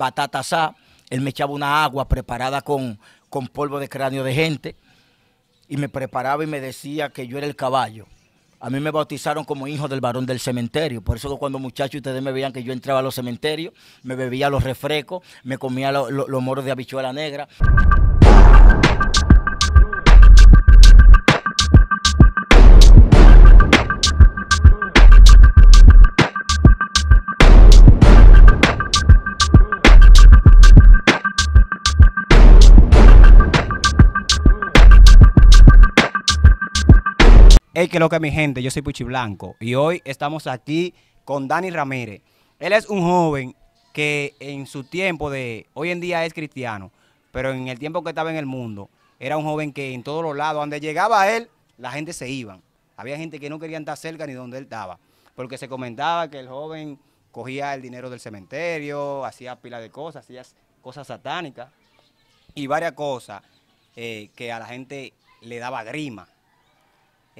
batata Él me echaba una agua preparada con, con polvo de cráneo de gente y me preparaba y me decía que yo era el caballo. A mí me bautizaron como hijo del varón del cementerio. Por eso cuando muchachos ustedes me veían que yo entraba a los cementerios, me bebía los refrescos, me comía los moros de habichuela negra. Hey, que loca mi gente, yo soy Puchi Blanco y hoy estamos aquí con Dani Ramírez. Él es un joven que en su tiempo de, hoy en día es cristiano, pero en el tiempo que estaba en el mundo, era un joven que en todos los lados, donde llegaba él, la gente se iba. Había gente que no quería estar cerca ni donde él estaba, porque se comentaba que el joven cogía el dinero del cementerio, hacía pila de cosas, hacía cosas satánicas y varias cosas eh, que a la gente le daba grima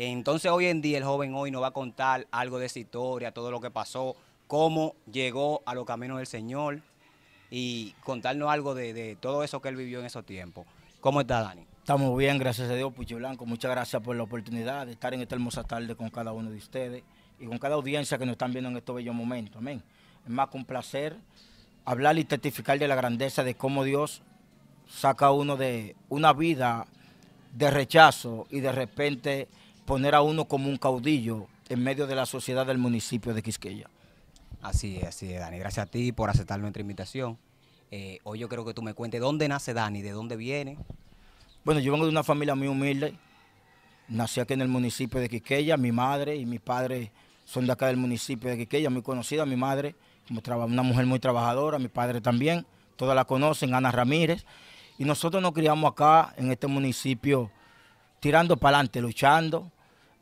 entonces hoy en día el joven hoy nos va a contar algo de esa historia, todo lo que pasó, cómo llegó a los caminos del Señor y contarnos algo de, todo eso que él vivió en esos tiempos. ¿Cómo está Dani? Estamos bien, gracias a Dios, Pucho Blanco. Muchas gracias por la oportunidad de estar en esta hermosa tarde con cada uno de ustedes y con cada audiencia que nos están viendo en estos bellos momentos. Amén. Es más que un placer hablar y testificar de la grandeza de cómo Dios saca a uno de una vida de rechazo y de repente poner a uno como un caudillo en medio de la sociedad del municipio de Quisqueya. Así es, así es, Dani. Gracias a ti por aceptar nuestra invitación. Eh, hoy yo creo que tú me cuentes dónde nace Dani, de dónde viene. Bueno, yo vengo de una familia muy humilde. Nací aquí en el municipio de Quisqueya. Mi madre y mi padres son de acá del municipio de Quisqueya, muy conocida. Mi madre, una mujer muy trabajadora, mi padre también. Todas la conocen, Ana Ramírez. Y nosotros nos criamos acá en este municipio tirando para adelante, luchando,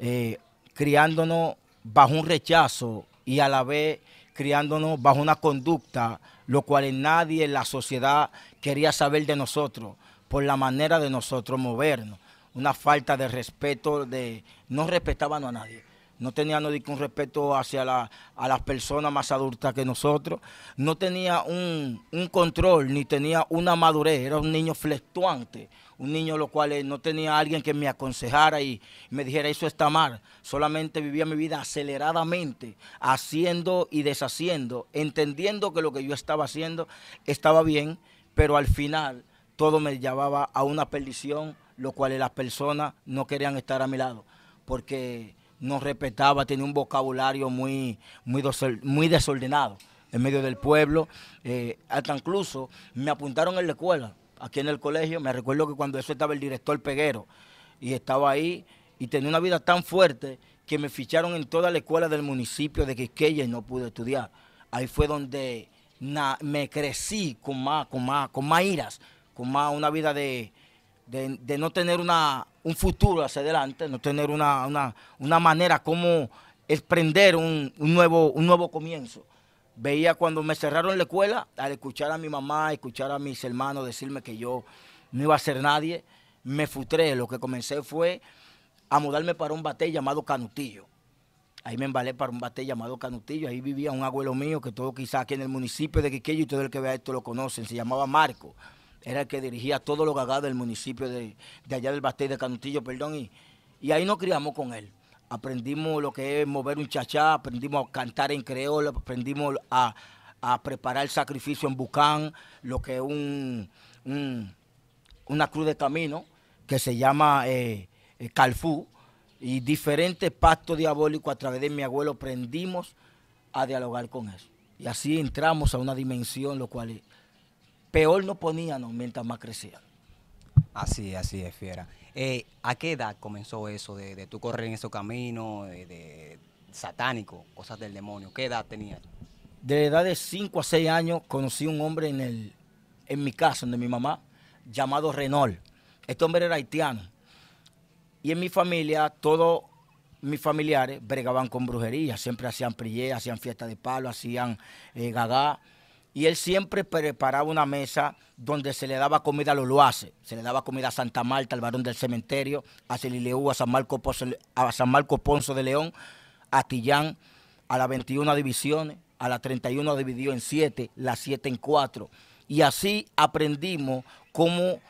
eh, criándonos bajo un rechazo y a la vez criándonos bajo una conducta, lo cual nadie en la sociedad quería saber de nosotros, por la manera de nosotros movernos. Una falta de respeto, de no respetábamos a nadie no tenía ningún respeto hacia las personas más adultas que nosotros, no tenía un, control ni tenía una madurez, era un niño flectuante, un niño lo cual eh, no tenía alguien que me aconsejara y me dijera eso está mal, solamente vivía mi vida aceleradamente, haciendo y deshaciendo, entendiendo que lo que yo estaba haciendo estaba bien, pero al final todo me llevaba a una perdición, lo cual las personas no querían estar a mi lado, porque no respetaba, tenía un vocabulario muy, muy, desordenado en medio del pueblo. Eh, hasta incluso me apuntaron en la escuela, aquí en el colegio. Me recuerdo que cuando eso estaba el director Peguero y estaba ahí y tenía una vida tan fuerte que me ficharon en toda la escuela del municipio de Quisqueya y no pude estudiar. Ahí fue donde me crecí con más, con más, con iras, con más una vida de, de no tener una un futuro hacia adelante, no tener una, manera como emprender un, nuevo, un nuevo comienzo. Veía cuando me cerraron la escuela, al escuchar a mi mamá, escuchar a mis hermanos decirme que yo no iba a ser nadie, me futré. Lo que comencé fue a mudarme para un bate llamado Canutillo. Ahí me embalé para un bate llamado Canutillo. Ahí vivía un abuelo mío que todo quizás aquí en el municipio de Quiquillo y todo el que vea esto lo conocen. Se llamaba Marco era el que dirigía todo lo gagados del municipio de, allá del Bastel de Canutillo, perdón, y, y ahí nos criamos con él. Aprendimos lo que es mover un chachá, aprendimos a cantar en creol, aprendimos a, preparar el sacrificio en Bucán, lo que es un, una cruz de camino que se llama eh, eh, Calfú, y diferentes pactos diabólicos a través de mi abuelo aprendimos a dialogar con él. Y así entramos a una dimensión, lo cual peor nos poníamos mientras más crecían. Así, así es, fiera. Eh, ¿A qué edad comenzó eso de, de tú correr en ese camino de, satánico, cosas del demonio? ¿Qué edad tenías? De edad de 5 a 6 años conocí un hombre en, el, en mi casa, donde mi mamá, llamado Renol. Este hombre era haitiano. Y en mi familia, todos mis familiares bregaban con brujería. Siempre hacían prillé, hacían fiesta de palo, hacían eh, gagá y él siempre preparaba una mesa donde se le daba comida a los loaces, se le daba comida a Santa Marta, al varón del cementerio, a Celileu, a San Marco, a San Marco Ponzo de León, a Tillán, a las 21 divisiones, a las 31 dividió en 7, las 7 en 4. Y así aprendimos cómo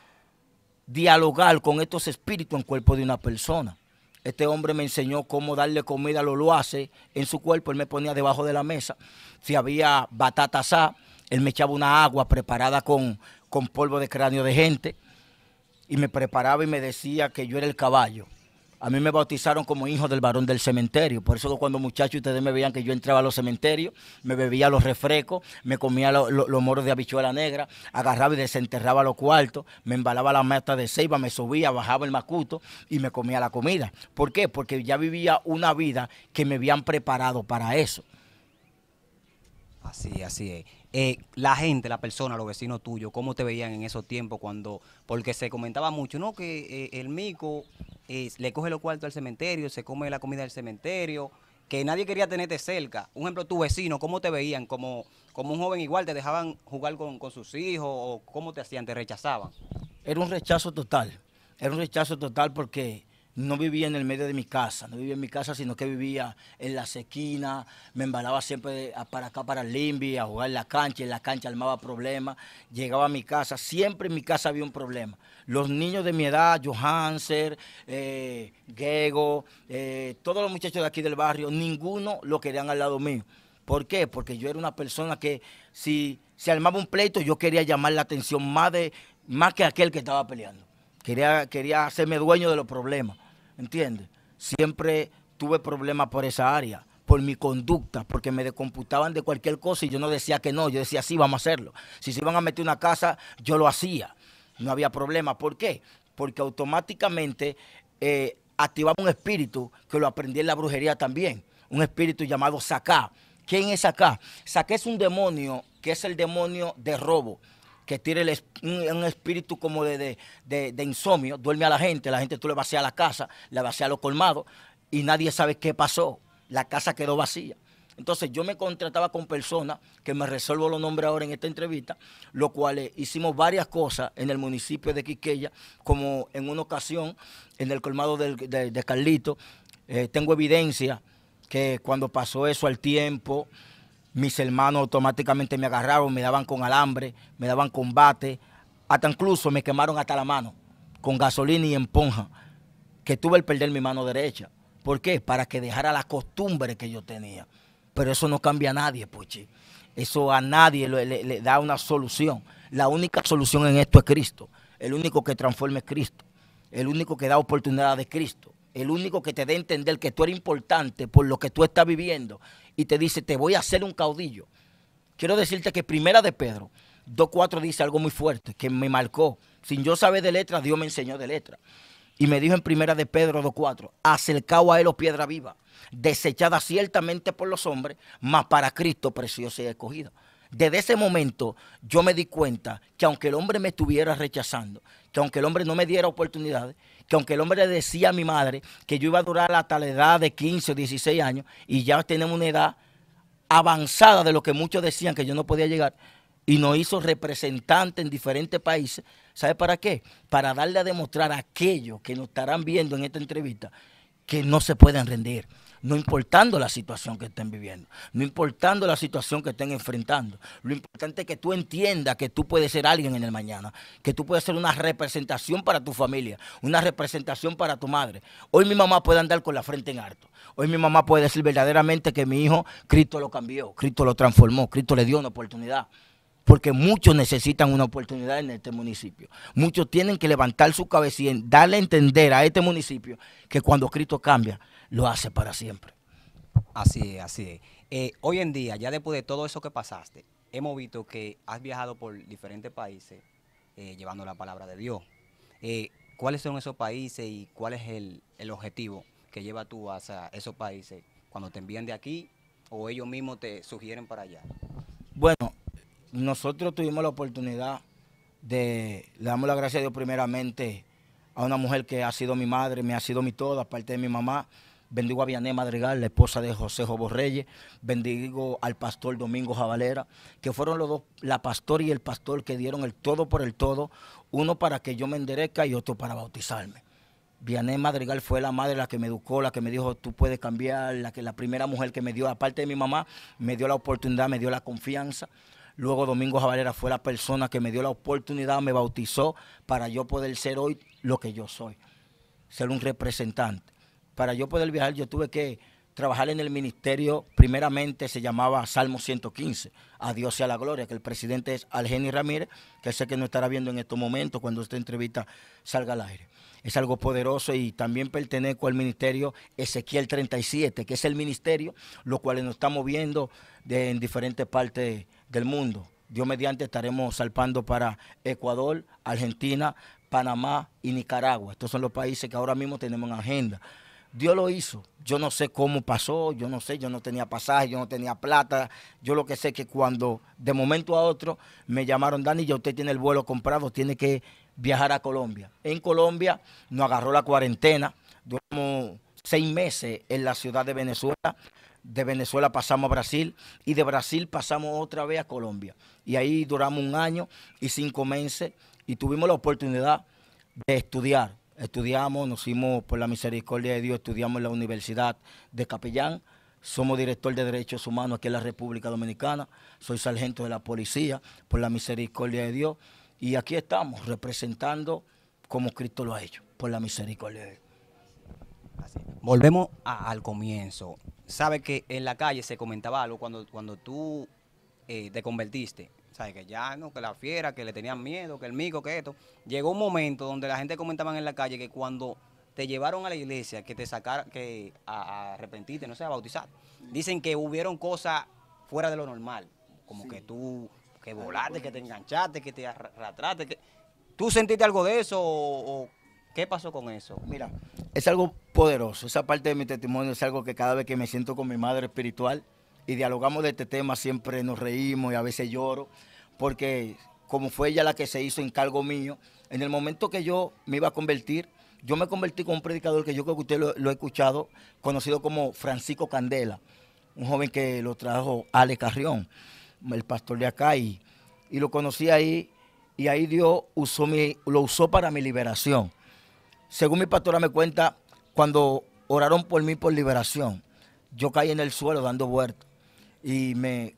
dialogar con estos espíritus en cuerpo de una persona. Este hombre me enseñó cómo darle comida a los loaces en su cuerpo. Él me ponía debajo de la mesa. Si había batata él me echaba una agua preparada con, con polvo de cráneo de gente y me preparaba y me decía que yo era el caballo. A mí me bautizaron como hijo del varón del cementerio. Por eso cuando muchachos ustedes me veían que yo entraba a los cementerios, me bebía los refrescos, me comía los moros de habichuela negra, agarraba y desenterraba los cuartos, me embalaba la mata de ceiba, me subía, bajaba el macuto y me comía la comida. ¿Por qué? Porque ya vivía una vida que me habían preparado para eso. Así, así es. Eh, la gente, la persona, los vecinos tuyos, ¿cómo te veían en esos tiempos cuando, porque se comentaba mucho, ¿no? Que eh, el mico eh, le coge los cuartos al cementerio, se come la comida del cementerio, que nadie quería tenerte cerca. Un ejemplo, tu vecino, ¿cómo te veían? Como, como un joven igual, ¿te dejaban jugar con, con sus hijos o cómo te hacían? ¿Te rechazaban? Era un rechazo total, era un rechazo total porque no vivía en el medio de mi casa, no vivía en mi casa, sino que vivía en la esquinas, me embalaba siempre para acá, para Limbi, a jugar en la cancha, en la cancha armaba problemas, llegaba a mi casa, siempre en mi casa había un problema. Los niños de mi edad, Johanser, eh, Gego, eh, todos los muchachos de aquí del barrio, ninguno lo querían al lado mío. ¿Por qué? Porque yo era una persona que si se armaba un pleito, yo quería llamar la atención más, de, más que aquel que estaba peleando. Quería, quería hacerme dueño de los problemas. ¿entiendes? Siempre tuve problemas por esa área, por mi conducta, porque me decomputaban de cualquier cosa y yo no decía que no, yo decía sí, vamos a hacerlo. Si se iban a meter una casa, yo lo hacía, no había problema. ¿Por qué? Porque automáticamente eh, activaba un espíritu que lo aprendí en la brujería también, un espíritu llamado Saká. ¿Quién es Saká? Saká es un demonio que es el demonio de robo que tiene un, espíritu como de, insomnio, duerme a la gente, la gente tú le vacías la casa, le vacías los colmados y nadie sabe qué pasó, la casa quedó vacía. Entonces yo me contrataba con personas, que me resuelvo los nombres ahora en esta entrevista, lo cual eh, hicimos varias cosas en el municipio de Quiqueya, como en una ocasión en el colmado de, Carlito, eh, tengo evidencia que cuando pasó eso al tiempo, mis hermanos automáticamente me agarraron, me daban con alambre, me daban combate, hasta incluso me quemaron hasta la mano con gasolina y emponja, que tuve el perder mi mano derecha. ¿Por qué? Para que dejara la costumbre que yo tenía. Pero eso no cambia a nadie, puchi. Eso a nadie le, da una solución. La única solución en esto es Cristo. El único que transforma es Cristo. El único que da oportunidad de Cristo el único que te dé a entender que tú eres importante por lo que tú estás viviendo y te dice, te voy a hacer un caudillo. Quiero decirte que primera de Pedro 2.4 dice algo muy fuerte que me marcó. Sin yo saber de letras, Dios me enseñó de letra. Y me dijo en primera de Pedro 2.4, acercado a él, o oh piedra viva, desechada ciertamente por los hombres, mas para Cristo preciosa y escogida. Desde ese momento yo me di cuenta que aunque el hombre me estuviera rechazando, que aunque el hombre no me diera oportunidades, que aunque el hombre le decía a mi madre que yo iba a durar hasta la edad de 15 o 16 años, y ya tenemos una edad avanzada de lo que muchos decían que yo no podía llegar, y nos hizo representante en diferentes países, ¿sabe para qué? Para darle a demostrar a aquellos que nos estarán viendo en esta entrevista que no se pueden rendir no importando la situación que estén viviendo, no importando la situación que estén enfrentando. Lo importante es que tú entiendas que tú puedes ser alguien en el mañana, que tú puedes ser una representación para tu familia, una representación para tu madre. Hoy mi mamá puede andar con la frente en alto. Hoy mi mamá puede decir verdaderamente que mi hijo, Cristo lo cambió, Cristo lo transformó, Cristo le dio una oportunidad porque muchos necesitan una oportunidad en este municipio. Muchos tienen que levantar su cabeza y darle a entender a este municipio que cuando Cristo cambia, lo hace para siempre. Así es, así es. Eh, hoy en día, ya después de todo eso que pasaste, hemos visto que has viajado por diferentes países eh, llevando la palabra de Dios. Eh, ¿Cuáles son esos países y cuál es el, objetivo que lleva tú a esos países cuando te envían de aquí o ellos mismos te sugieren para allá? Bueno, nosotros tuvimos la oportunidad de, le damos la gracia a Dios primeramente a una mujer que ha sido mi madre, me ha sido mi todo, aparte de mi mamá. Bendigo a Viané Madrigal, la esposa de José Jobo Reyes. Bendigo al pastor Domingo Javalera, que fueron los dos, la pastor y el pastor, que dieron el todo por el todo, uno para que yo me enderezca y otro para bautizarme. Viané Madrigal fue la madre la que me educó, la que me dijo, tú puedes cambiar, la, que, la primera mujer que me dio, aparte de mi mamá, me dio la oportunidad, me dio la confianza. Luego Domingo Javalera fue la persona que me dio la oportunidad, me bautizó para yo poder ser hoy lo que yo soy, ser un representante. Para yo poder viajar yo tuve que trabajar en el ministerio, primeramente se llamaba Salmo 115, a Dios sea la gloria, que el presidente es Algeni Ramírez, que sé que no estará viendo en estos momentos cuando esta entrevista salga al aire. Es algo poderoso y también pertenezco al ministerio Ezequiel 37, que es el ministerio, lo cual nos estamos viendo en diferentes partes del mundo. Dios mediante estaremos salpando para Ecuador, Argentina, Panamá y Nicaragua. Estos son los países que ahora mismo tenemos en agenda. Dios lo hizo. Yo no sé cómo pasó, yo no sé, yo no tenía pasaje, yo no tenía plata. Yo lo que sé es que cuando de momento a otro me llamaron, Dani, ya usted tiene el vuelo comprado, tiene que viajar a Colombia. En Colombia nos agarró la cuarentena, duramos seis meses en la ciudad de Venezuela de Venezuela pasamos a Brasil y de Brasil pasamos otra vez a Colombia. Y ahí duramos un año y cinco meses y tuvimos la oportunidad de estudiar. Estudiamos, nos hicimos por la misericordia de Dios, estudiamos en la Universidad de Capellán. Somos director de Derechos Humanos aquí en la República Dominicana. Soy sargento de la policía por la misericordia de Dios. Y aquí estamos representando como Cristo lo ha hecho, por la misericordia de Dios. Volvemos al comienzo sabe que en la calle se comentaba algo cuando, cuando tú eh, te convertiste. ¿Sabes? Que ya no, que la fiera, que le tenían miedo, que el mico, que esto. Llegó un momento donde la gente comentaba en la calle que cuando te llevaron a la iglesia, que te sacaron, que arrepentiste, no sé, a bautizar, dicen que hubieron cosas fuera de lo normal. Como que tú, que volaste, que te enganchaste, que te arrastraste. Que... ¿Tú sentiste algo de eso o, o ¿Qué pasó con eso? Mira, es algo poderoso. Esa parte de mi testimonio es algo que cada vez que me siento con mi madre espiritual y dialogamos de este tema, siempre nos reímos y a veces lloro, porque como fue ella la que se hizo encargo mío, en el momento que yo me iba a convertir, yo me convertí con un predicador que yo creo que usted lo, ha escuchado, conocido como Francisco Candela, un joven que lo trajo Ale Carrión, el pastor de acá, y, lo conocí ahí, y ahí Dios lo usó para mi liberación según mi pastora me cuenta, cuando oraron por mí por liberación, yo caí en el suelo dando vueltas y me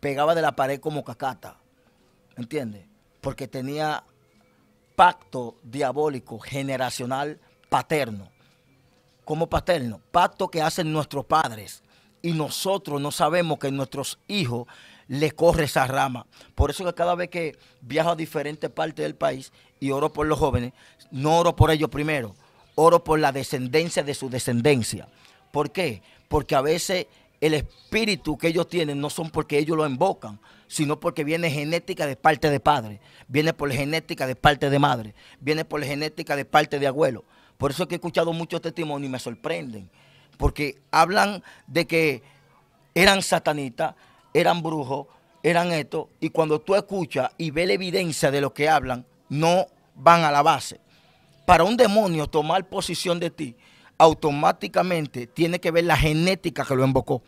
pegaba de la pared como cacata, ¿entiendes? Porque tenía pacto diabólico, generacional, paterno. ¿Cómo paterno? Pacto que hacen nuestros padres y nosotros no sabemos que nuestros hijos les corre esa rama. Por eso que cada vez que viajo a diferentes partes del país y oro por los jóvenes, no oro por ellos primero, oro por la descendencia de su descendencia. ¿Por qué? Porque a veces el espíritu que ellos tienen no son porque ellos lo invocan, sino porque viene genética de parte de padre, viene por la genética de parte de madre, viene por la genética de parte de abuelo. Por eso es que he escuchado muchos testimonios y me sorprenden, porque hablan de que eran satanistas, eran brujos, eran esto, y cuando tú escuchas y ves la evidencia de lo que hablan, no van a la base. Para un demonio tomar posición de ti, automáticamente tiene que ver la genética que lo invocó.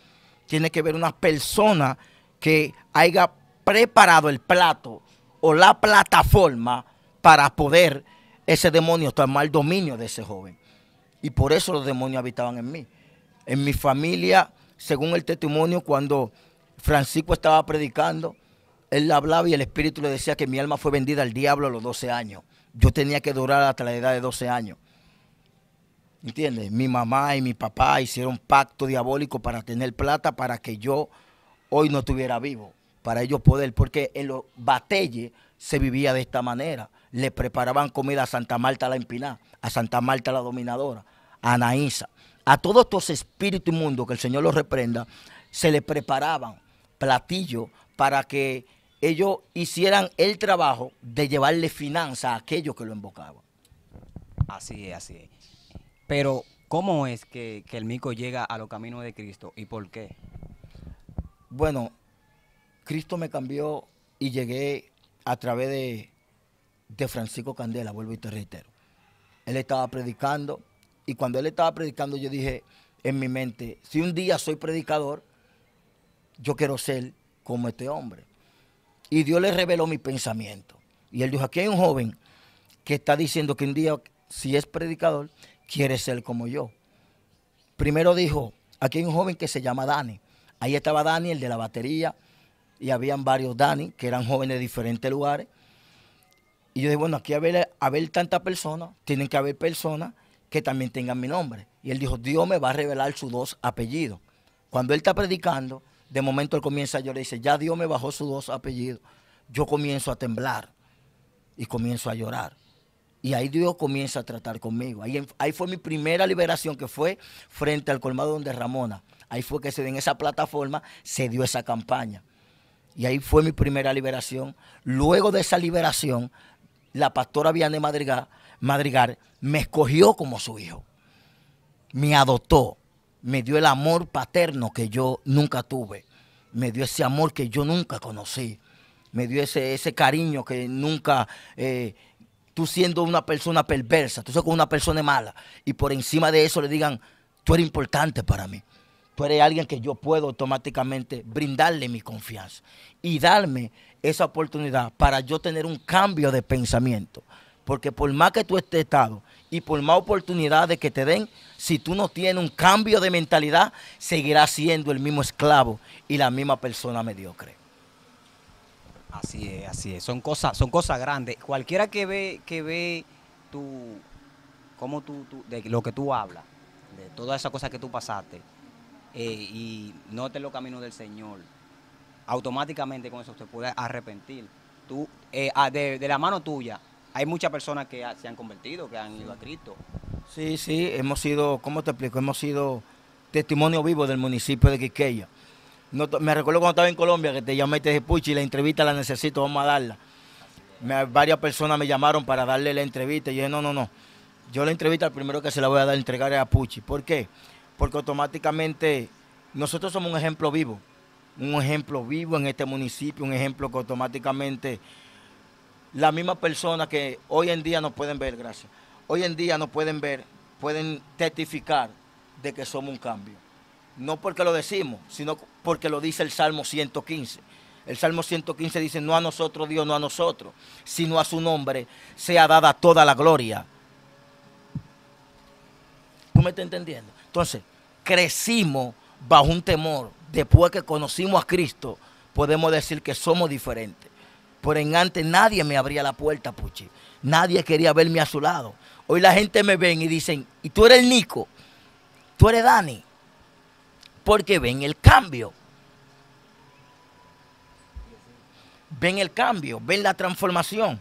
Tiene que ver una persona que haya preparado el plato o la plataforma para poder ese demonio tomar dominio de ese joven. Y por eso los demonios habitaban en mí. En mi familia, según el testimonio, cuando Francisco estaba predicando, él hablaba y el Espíritu le decía que mi alma fue vendida al diablo a los 12 años. Yo tenía que durar hasta la edad de 12 años. ¿Entiendes? Mi mamá y mi papá hicieron pacto diabólico para tener plata para que yo hoy no estuviera vivo, para ellos poder, porque en los batelles se vivía de esta manera. Le preparaban comida a Santa Marta la Empiná, a Santa Marta la Dominadora, a Anaísa. A todos estos espíritus inmundos, que el Señor los reprenda, se le preparaban platillos para que ellos hicieran el trabajo de llevarle finanzas a aquello que lo invocaban. Así es, así es. Pero, ¿cómo es que, el mico llega a los caminos de Cristo y por qué? Bueno, Cristo me cambió y llegué a través de, de Francisco Candela, vuelvo y te reitero. Él estaba predicando y cuando él estaba predicando yo dije en mi mente, si un día soy predicador, yo quiero ser como este hombre. Y Dios le reveló mi pensamiento. Y él dijo, aquí hay un joven que está diciendo que un día, si es predicador, quiere ser como yo. Primero dijo, aquí hay un joven que se llama Dani. Ahí estaba Dani, el de la batería, y habían varios Dani, que eran jóvenes de diferentes lugares. Y yo dije, bueno, aquí a ver, a ver tantas personas, tienen que haber personas que también tengan mi nombre. Y él dijo, Dios me va a revelar sus dos apellidos. Cuando él está predicando, de momento él comienza a llorar y dice, ya Dios me bajó su dos apellidos. Yo comienzo a temblar y comienzo a llorar. Y ahí Dios comienza a tratar conmigo. Ahí, ahí fue mi primera liberación que fue frente al colmado donde Ramona. Ahí fue que se, en esa plataforma se dio esa campaña. Y ahí fue mi primera liberación. Luego de esa liberación, la pastora Vianne Madrigal, Madrigal me escogió como su hijo. Me adoptó me dio el amor paterno que yo nunca tuve, me dio ese amor que yo nunca conocí, me dio ese, ese cariño que nunca, eh, tú siendo una persona perversa, tú siendo una persona mala, y por encima de eso le digan, tú eres importante para mí, tú eres alguien que yo puedo automáticamente brindarle mi confianza y darme esa oportunidad para yo tener un cambio de pensamiento. Porque por más que tú estés estado y por más oportunidades que te den, si tú no tienes un cambio de mentalidad, seguirás siendo el mismo esclavo y la misma persona mediocre. Así es, así es. Son cosas, son cosas grandes. Cualquiera que ve, que ve tu, cómo tú, de lo que tú hablas, de todas esas cosas que tú pasaste, eh, y note los caminos del Señor, automáticamente con eso te puedes arrepentir. Tú, eh, ah, de, la mano tuya, hay muchas personas que se han convertido, que han ido a Cristo, Sí, sí, hemos sido, ¿cómo te explico? Hemos sido testimonio vivo del municipio de Quiqueya. me recuerdo cuando estaba en Colombia que te llamé y te dije, Puchi, la entrevista la necesito, vamos a darla. varias personas me llamaron para darle la entrevista. Y yo dije, no, no, no. Yo la entrevista, el primero que se la voy a dar, entregar es a Puchi. ¿Por qué? Porque automáticamente nosotros somos un ejemplo vivo. Un ejemplo vivo en este municipio, un ejemplo que automáticamente las mismas personas que hoy en día nos pueden ver, gracias hoy en día nos pueden ver, pueden testificar de que somos un cambio. No porque lo decimos, sino porque lo dice el Salmo 115. El Salmo 115 dice, no a nosotros Dios, no a nosotros, sino a su nombre sea dada toda la gloria. ¿Tú me estás entendiendo? Entonces, crecimos bajo un temor. Después que conocimos a Cristo, podemos decir que somos diferentes. Por en antes nadie me abría la puerta, Puchi. Nadie quería verme a su lado. Hoy la gente me ven y dicen, y tú eres Nico, tú eres Dani, porque ven el cambio. Ven el cambio, ven la transformación,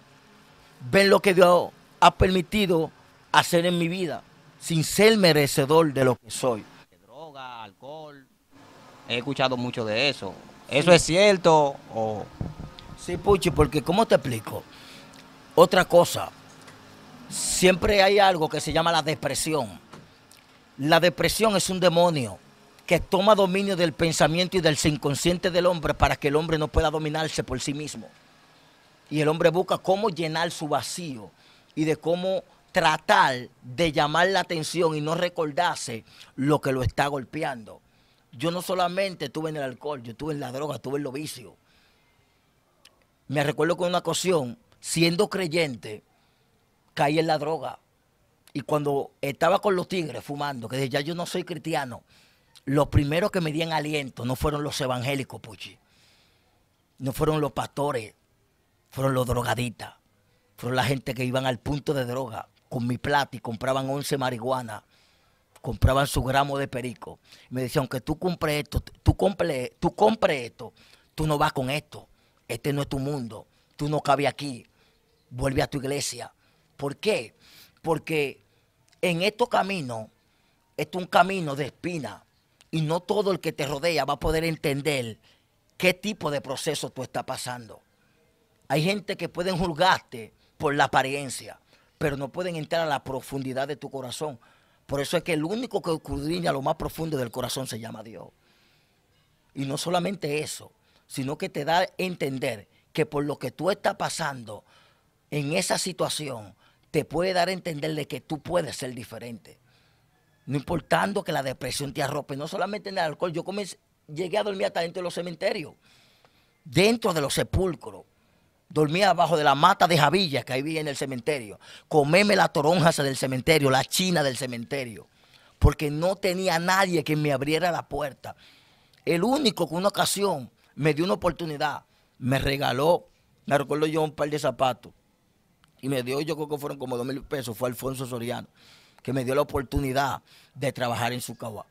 ven lo que Dios ha permitido hacer en mi vida, sin ser merecedor de lo que soy. Droga, alcohol, he escuchado mucho de eso. ¿Eso es cierto? Sí, Puchi, porque ¿cómo te explico? Otra cosa, siempre hay algo que se llama la depresión. La depresión es un demonio que toma dominio del pensamiento y del inconsciente del hombre para que el hombre no pueda dominarse por sí mismo. Y el hombre busca cómo llenar su vacío y de cómo tratar de llamar la atención y no recordarse lo que lo está golpeando. Yo no solamente estuve en el alcohol, yo estuve en la droga, estuve en los vicios. Me recuerdo con una ocasión, siendo creyente, caí en la droga. Y cuando estaba con los tigres fumando, que ya yo no soy cristiano, los primeros que me dieron aliento no fueron los evangélicos, Puchi. No fueron los pastores, fueron los drogaditas Fueron la gente que iban al punto de droga con mi plata y compraban 11 marihuana, compraban su gramo de perico. Me decían, aunque tú compres esto, tú compres, tú compres esto, tú no vas con esto. Este no es tu mundo, tú no cabes aquí. Vuelve a tu iglesia ¿Por qué? Porque en estos caminos, es un camino de espina y no todo el que te rodea va a poder entender qué tipo de proceso tú estás pasando. Hay gente que pueden juzgarte por la apariencia, pero no pueden entrar a la profundidad de tu corazón. Por eso es que el único que escudriña lo más profundo del corazón se llama Dios. Y no solamente eso, sino que te da a entender que por lo que tú estás pasando en esa situación, te puede dar a entender de que tú puedes ser diferente. No importando que la depresión te arrope, no solamente en el alcohol, yo comencé, llegué a dormir hasta dentro de los cementerios, dentro de los sepulcros. Dormía abajo de la mata de jabillas que había en el cementerio. Comeme la toronja del cementerio, la china del cementerio. Porque no tenía nadie que me abriera la puerta. El único que una ocasión me dio una oportunidad, me regaló, me recuerdo yo un par de zapatos y me dio, yo creo que fueron como dos mil pesos, fue Alfonso Soriano, que me dio la oportunidad de trabajar en Sucabá.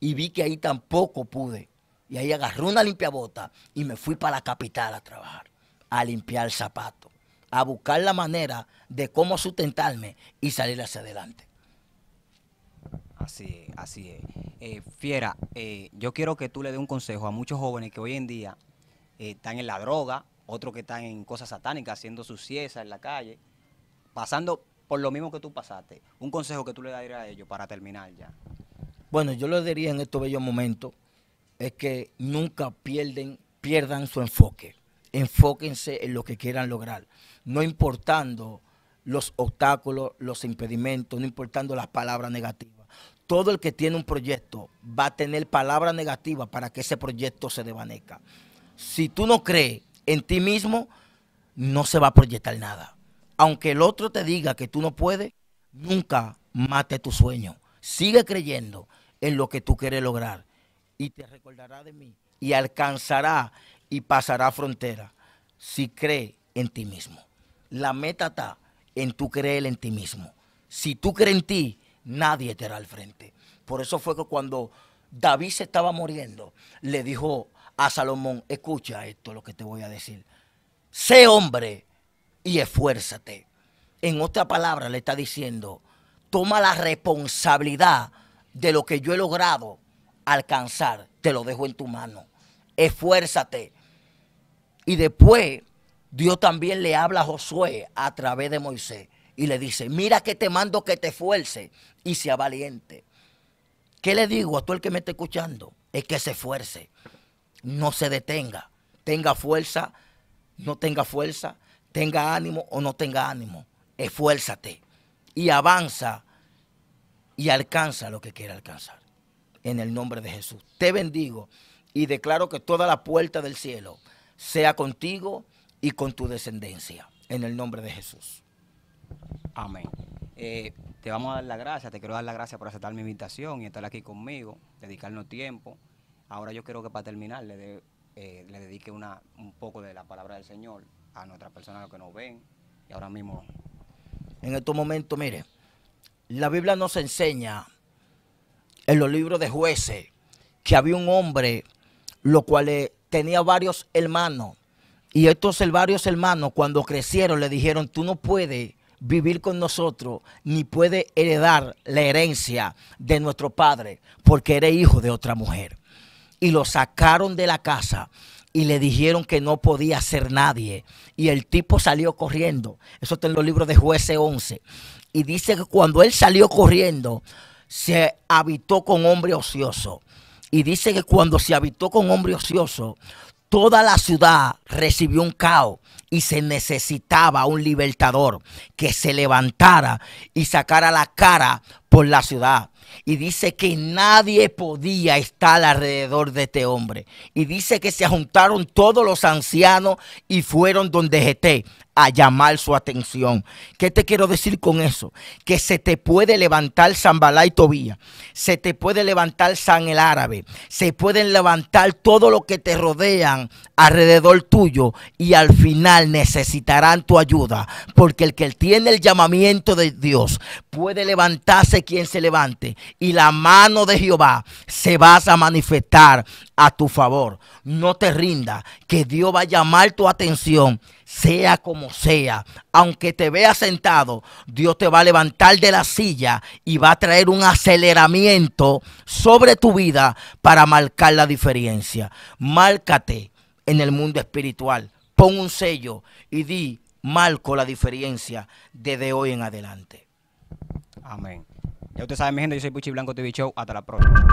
Y vi que ahí tampoco pude. Y ahí agarré una limpia bota y me fui para la capital a trabajar, a limpiar zapatos, a buscar la manera de cómo sustentarme y salir hacia adelante. Así es, así es. Eh, Fiera, eh, yo quiero que tú le dé un consejo a muchos jóvenes que hoy en día eh, están en la droga, otros que están en cosas satánicas, haciendo su en la calle, pasando por lo mismo que tú pasaste. Un consejo que tú le darías a ellos para terminar ya. Bueno, yo les diría en estos bellos momentos es que nunca pierden, pierdan su enfoque. Enfóquense en lo que quieran lograr, no importando los obstáculos, los impedimentos, no importando las palabras negativas. Todo el que tiene un proyecto va a tener palabras negativas para que ese proyecto se devanezca. Si tú no crees en ti mismo, no se va a proyectar nada. Aunque el otro te diga que tú no puedes, nunca mate tu sueño. Sigue creyendo en lo que tú quieres lograr y te recordará de mí y alcanzará y pasará frontera si cree en ti mismo. La meta está en tu creer en ti mismo. Si tú crees en ti, nadie te hará al frente. Por eso fue que cuando David se estaba muriendo, le dijo a Salomón, escucha esto lo que te voy a decir. Sé hombre y esfuérzate. En otra palabra le está diciendo, toma la responsabilidad de lo que yo he logrado alcanzar. Te lo dejo en tu mano. Esfuérzate. Y después Dios también le habla a Josué a través de Moisés y le dice, mira que te mando que te esfuerce y sea valiente. ¿Qué le digo a todo el que me está escuchando? Es que se esfuerce no se detenga. Tenga fuerza, no tenga fuerza, tenga ánimo o no tenga ánimo. Esfuérzate y avanza y alcanza lo que quiera alcanzar. En el nombre de Jesús. Te bendigo y declaro que toda la puerta del cielo sea contigo y con tu descendencia. En el nombre de Jesús. Amén. Eh, te vamos a dar la gracia, te quiero dar la gracia por aceptar mi invitación y estar aquí conmigo, dedicarnos tiempo. Ahora yo quiero que para terminar le, eh, le dedique una, un poco de la palabra del Señor a nuestras personas que nos ven y ahora mismo. En estos momentos, mire, la Biblia nos enseña en los libros de jueces que había un hombre, lo cual eh, tenía varios hermanos. Y estos varios hermanos, cuando crecieron, le dijeron, tú no puedes vivir con nosotros, ni puedes heredar la herencia de nuestro padre, porque eres hijo de otra mujer y lo sacaron de la casa y le dijeron que no podía ser nadie. Y el tipo salió corriendo. Eso está en los libros de jueces 11. Y dice que cuando él salió corriendo, se habitó con hombre ocioso. Y dice que cuando se habitó con hombre ocioso, toda la ciudad recibió un caos y se necesitaba un libertador que se levantara y sacara la cara por la ciudad y dice que nadie podía estar alrededor de este hombre. Y dice que se juntaron todos los ancianos y fueron donde Jeté a llamar su atención. ¿Qué te quiero decir con eso? Que se te puede levantar Zambalá y Tobía, se te puede levantar San el Árabe, se pueden levantar todo lo que te rodean alrededor tuyo y al final necesitarán tu ayuda, porque el que tiene el llamamiento de Dios puede levantarse quien se levante y la mano de Jehová se vas a manifestar a tu favor. No te rinda, que Dios va a llamar tu atención, sea como sea. Aunque te veas sentado, Dios te va a levantar de la silla y va a traer un aceleramiento sobre tu vida para marcar la diferencia. Márcate en el mundo espiritual. Pon un sello y di, marco la diferencia desde hoy en adelante. Amén. Ya ustedes saben, mi gente, yo soy Puchi Blanco TV Show. Hasta la próxima.